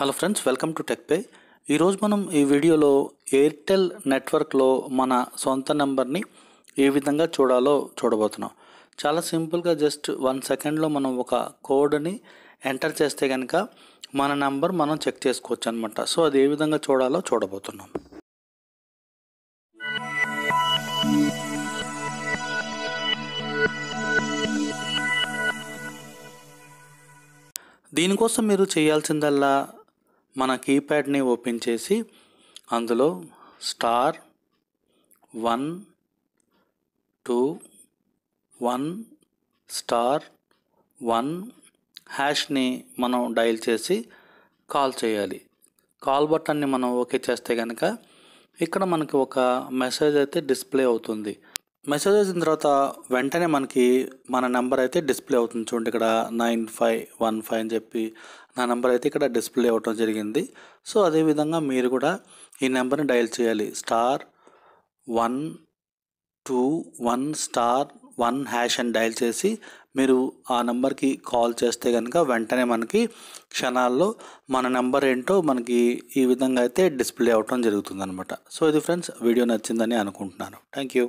hello friends welcome to tech pay ఈరోజు మనం ఈ వీడియోలో ఎయిర్టెల్ నెట్వర్క్లో మన సొంత నెంబర్ని ఏ విధంగా చూడాలో చూడబోతున్నాం చాలా సింపుల్గా జస్ట్ వన్ సెకండ్లో మనం ఒక కోడ్ని ఎంటర్ చేస్తే కనుక మన నెంబర్ మనం చెక్ చేసుకోవచ్చు అనమాట సో అది ఏ విధంగా చూడాలో చూడబోతున్నాం దీనికోసం మీరు చేయాల్సిందల్లా మన కీప్యాడ్ని ఓపెన్ చేసి అందులో star one two one star one హ్యాష్ని మనం డయల్ చేసి కాల్ చేయాలి కాల్ బటన్ని మనం ఓకే చేస్తే కనుక ఇక్కడ మనకి ఒక మెసేజ్ అయితే డిస్ప్లే అవుతుంది మెసేజ్ వచ్చిన తర్వాత వెంటనే మనకి మన నెంబర్ అయితే డిస్ప్లే అవుతుంది చూడండి ఇక్కడ నైన్ ఫైవ్ వన్ ఫైవ్ అని చెప్పి నా నెంబర్ అయితే ఇక్కడ డిస్ప్లే అవ్వటం జరిగింది సో అదేవిధంగా మీరు కూడా ఈ నెంబర్ని డయల్ చేయాలి star one two one star one hash అని డయల్ చేసి మీరు ఆ నెంబర్కి కాల్ చేస్తే కనుక వెంటనే మనకి క్షణాల్లో మన నెంబర్ ఏంటో మనకి ఈ విధంగా అయితే డిస్ప్లే అవటం జరుగుతుంది అనమాట సో ఇది ఫ్రెండ్స్ వీడియో నచ్చిందని అనుకుంటున్నాను థ్యాంక్ యూ